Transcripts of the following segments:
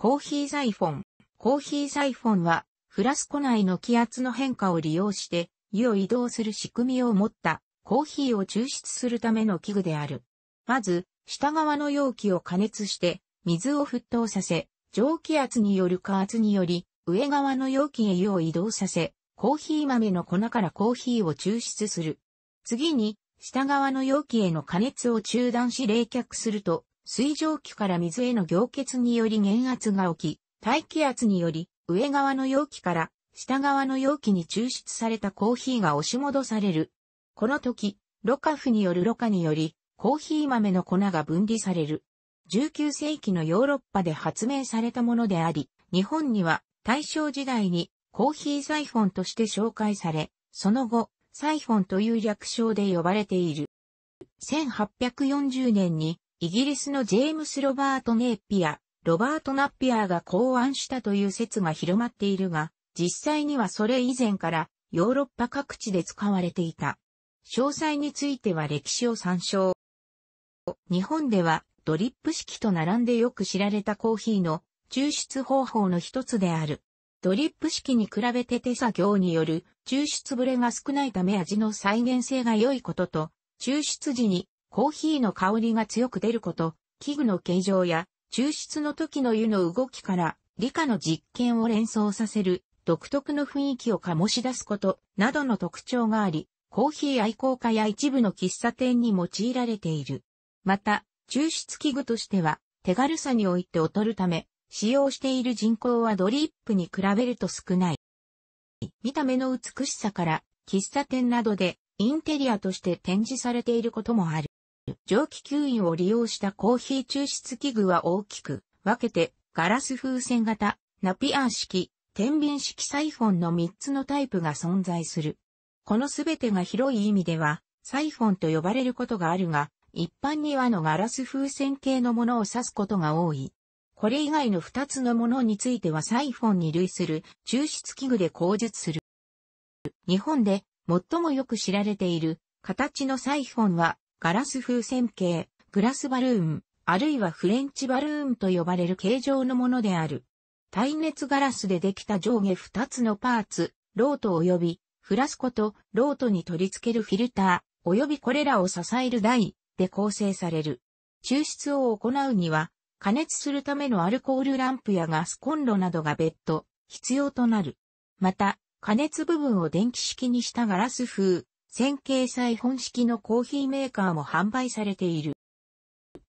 コーヒーサイフォン。コーヒーサイフォンは、フラスコ内の気圧の変化を利用して、湯を移動する仕組みを持った、コーヒーを抽出するための器具である。まず、下側の容器を加熱して、水を沸騰させ、蒸気圧による加圧により、上側の容器へ湯を移動させ、コーヒー豆の粉からコーヒーを抽出する。次に、下側の容器への加熱を中断し冷却すると、水蒸気から水への凝結により減圧が起き、大気圧により上側の容器から下側の容器に抽出されたコーヒーが押し戻される。この時、ろ過フによるろ過により、コーヒー豆の粉が分離される。19世紀のヨーロッパで発明されたものであり、日本には大正時代にコーヒーサイフォンとして紹介され、その後、サイフォンという略称で呼ばれている。1840年にイギリスのジェームス・ロバート・ネイピア、ロバート・ナッピアが考案したという説が広まっているが、実際にはそれ以前からヨーロッパ各地で使われていた。詳細については歴史を参照。日本ではドリップ式と並んでよく知られたコーヒーの抽出方法の一つである。ドリップ式に比べて手作業による抽出ブレが少ないため味の再現性が良いことと、抽出時にコーヒーの香りが強く出ること、器具の形状や抽出の時の湯の動きから理科の実験を連想させる独特の雰囲気を醸し出すことなどの特徴があり、コーヒー愛好家や一部の喫茶店に用いられている。また、抽出器具としては手軽さにおいて劣るため、使用している人口はドリップに比べると少ない。見た目の美しさから、喫茶店などでインテリアとして展示されていることもある。蒸気吸引を利用したコーヒー抽出器具は大きく分けてガラス風船型、ナピアン式、天秤式サイフォンの3つのタイプが存在する。このすべてが広い意味ではサイフォンと呼ばれることがあるが、一般にはのガラス風船系のものを指すことが多い。これ以外の2つのものについてはサイフォンに類する抽出器具で口述する。日本で最もよく知られている形のサイフォンはガラス風船形、グラスバルーン、あるいはフレンチバルーンと呼ばれる形状のものである。耐熱ガラスでできた上下2つのパーツ、ロート及び、フラスコとロートに取り付けるフィルター、及びこれらを支える台で構成される。抽出を行うには、加熱するためのアルコールランプやガスコンロなどが別途必要となる。また、加熱部分を電気式にしたガラス風、線形サイフォン式のコーヒーメーカーも販売されている。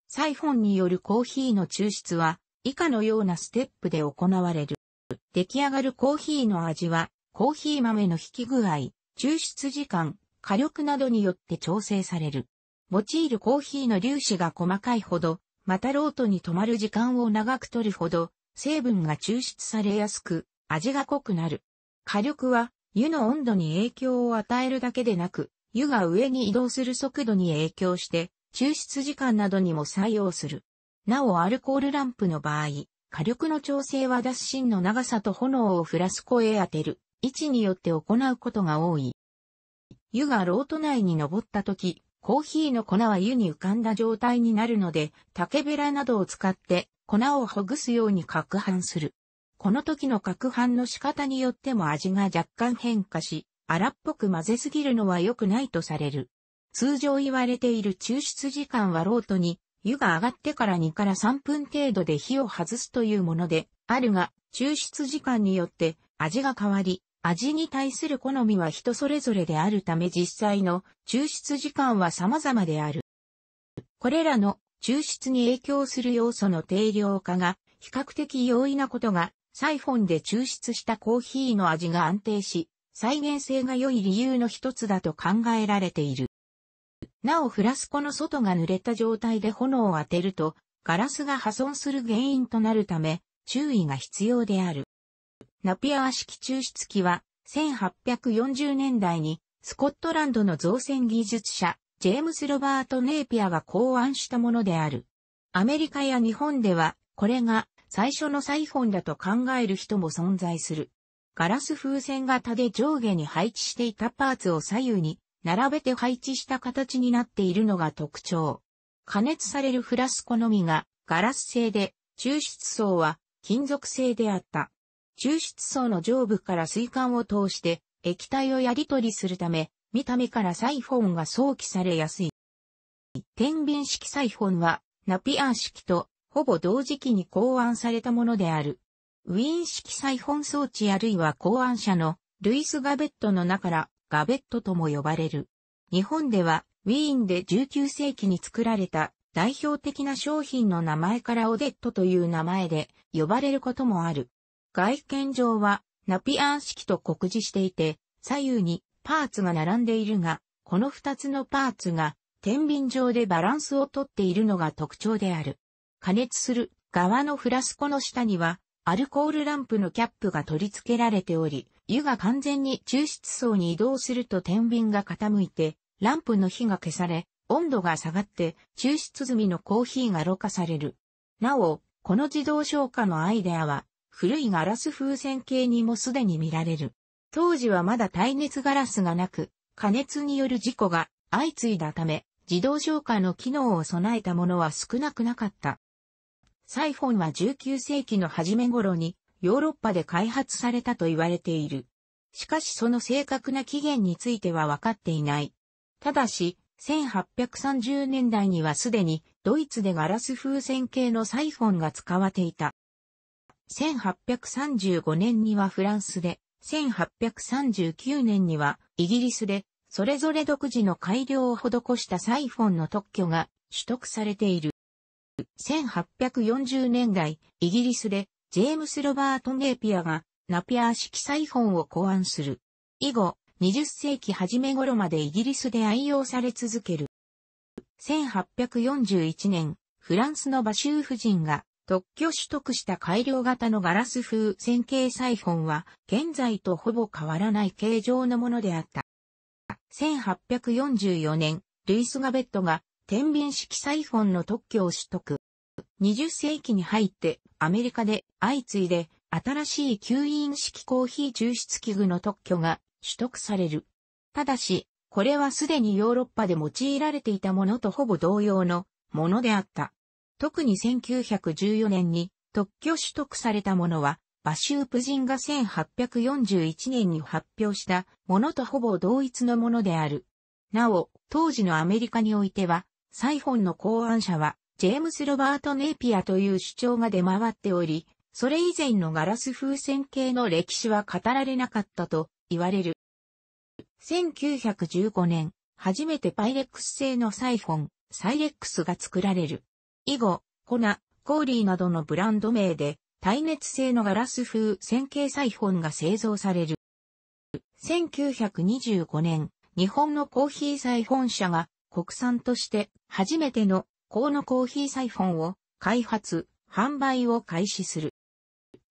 サイフォンによるコーヒーの抽出は以下のようなステップで行われる。出来上がるコーヒーの味はコーヒー豆の引き具合、抽出時間、火力などによって調整される。用いるコーヒーの粒子が細かいほど、またロートに止まる時間を長く取るほど、成分が抽出されやすく、味が濃くなる。火力は湯の温度に影響を与えるだけでなく、湯が上に移動する速度に影響して、抽出時間などにも作用する。なおアルコールランプの場合、火力の調整は脱芯の長さと炎をフラスコへ当てる、位置によって行うことが多い。湯がロート内に登った時、コーヒーの粉は湯に浮かんだ状態になるので、竹べらなどを使って粉をほぐすように攪拌する。この時の攪拌の仕方によっても味が若干変化し、荒っぽく混ぜすぎるのは良くないとされる。通常言われている抽出時間はロートに、湯が上がってから2から3分程度で火を外すというもので、あるが、抽出時間によって味が変わり、味に対する好みは人それぞれであるため実際の抽出時間は様々である。これらの抽出に影響する要素の定量化が比較的容易なことがサイフォンで抽出したコーヒーの味が安定し、再現性が良い理由の一つだと考えられている。なおフラスコの外が濡れた状態で炎を当てると、ガラスが破損する原因となるため、注意が必要である。ナピアー式抽出器は、1840年代に、スコットランドの造船技術者、ジェームス・ロバート・ネイピアが考案したものである。アメリカや日本では、これが最初のサイフォンだと考える人も存在する。ガラス風船型で上下に配置していたパーツを左右に並べて配置した形になっているのが特徴。加熱されるフラスコのみがガラス製で、抽出層は金属製であった。抽出層の上部から水管を通して液体をやり取りするため、見た目からサイフォンが想起されやすい。天秤式サイフォンはナピアン式とほぼ同時期に考案されたものである。ウィーン式裁本装置あるいは考案者のルイス・ガベットの名からガベットとも呼ばれる。日本ではウィーンで19世紀に作られた代表的な商品の名前からオデットという名前で呼ばれることもある。外見上はナピアン式と酷似していて左右にパーツが並んでいるが、この二つのパーツが天秤上でバランスをとっているのが特徴である。加熱する側のフラスコの下には、アルコールランプのキャップが取り付けられており、湯が完全に抽出層に移動すると天秤が傾いて、ランプの火が消され、温度が下がって抽出済みのコーヒーがろ過される。なお、この自動消火のアイデアは、古いガラス風船系にもすでに見られる。当時はまだ耐熱ガラスがなく、加熱による事故が相次いだため、自動消火の機能を備えたものは少なくなかった。サイフォンは19世紀の初め頃にヨーロッパで開発されたと言われている。しかしその正確な起源については分かっていない。ただし、1830年代にはすでにドイツでガラス風船系のサイフォンが使われていた。1835年にはフランスで、1839年にはイギリスで、それぞれ独自の改良を施したサイフォンの特許が取得されている。1840年代、イギリスで、ジェームス・ロバート・ネーピアが、ナピア式サイフォンを考案する。以後、20世紀初め頃までイギリスで愛用され続ける。1841年、フランスのバシュー夫人が特許取得した改良型のガラス風線形サイフォンは現在とほぼ変わらない形状のものであった。1844年、ルイス・ガベットが天秤式サイフォンの特許を取得。20世紀に入ってアメリカで相次いで新しい吸引式コーヒー抽出器具の特許が取得される。ただし、これはすでにヨーロッパで用いられていたものとほぼ同様のものであった。特に1914年に特許取得されたものは、バシュープ人が1841年に発表したものとほぼ同一のものである。なお、当時のアメリカにおいては、サイフォンの考案者は、ジェームス・ロバート・ネイピアという主張が出回っており、それ以前のガラス風船系の歴史は語られなかったと言われる。1915年、初めてパイレックス製のサイフォン、サイレックスが作られる。以後、コナ、コーリーなどのブランド名で、耐熱性のガラス風線形サイフォンが製造される。1925年、日本のコーヒーサイフォン社が国産として初めての高のコーヒーサイフォンを開発、販売を開始する。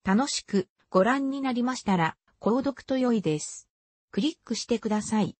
楽しくご覧になりましたら、購読と良いです。クリックしてください。